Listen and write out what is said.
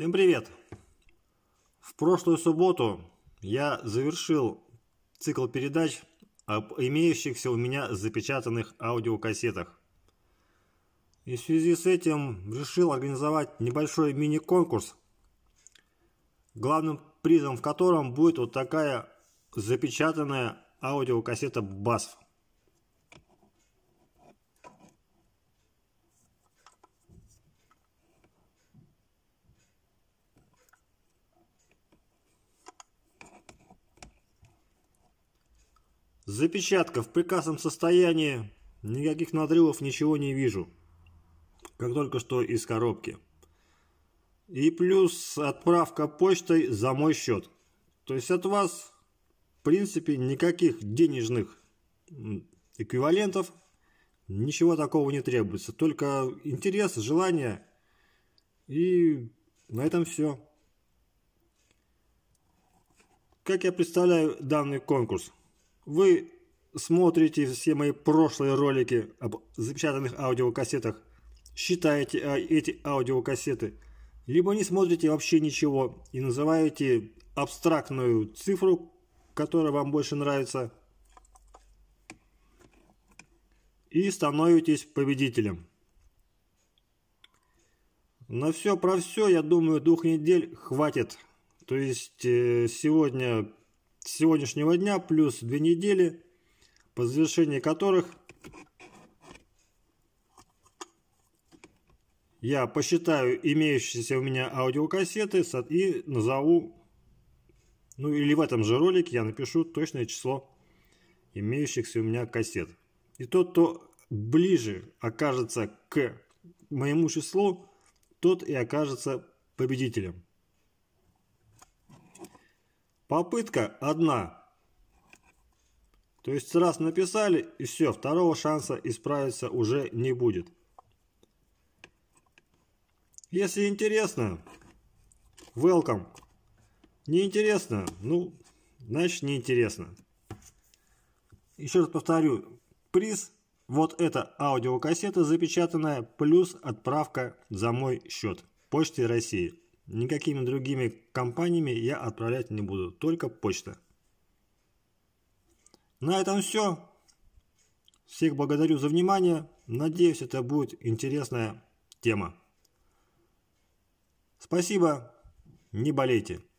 Всем привет! В прошлую субботу я завершил цикл передач об имеющихся у меня запечатанных аудиокассетах. И в связи с этим решил организовать небольшой мини-конкурс, главным призом в котором будет вот такая запечатанная аудиокассета BASF. Запечатка в прекрасном состоянии. Никаких надрывов, ничего не вижу. Как только что из коробки. И плюс отправка почтой за мой счет. То есть от вас, в принципе, никаких денежных эквивалентов, ничего такого не требуется. Только интерес, желание. И на этом все. Как я представляю данный конкурс? Вы смотрите все мои прошлые ролики об запечатанных аудиокассетах, считаете а, эти аудиокассеты, либо не смотрите вообще ничего и называете абстрактную цифру, которая вам больше нравится, и становитесь победителем. На все про все, я думаю, двух недель хватит. То есть э, сегодня сегодняшнего дня плюс две недели, по завершении которых я посчитаю имеющиеся у меня аудиокассеты и назову, ну или в этом же ролике я напишу точное число имеющихся у меня кассет. И тот, кто ближе окажется к моему числу, тот и окажется победителем. Попытка одна. То есть раз написали, и все, второго шанса исправиться уже не будет. Если интересно, welcome. интересно, ну, значит интересно. Еще раз повторю, приз вот эта аудиокассета запечатанная, плюс отправка за мой счет. Почте России. Никакими другими компаниями я отправлять не буду, только почта. На этом все. Всех благодарю за внимание. Надеюсь, это будет интересная тема. Спасибо. Не болейте.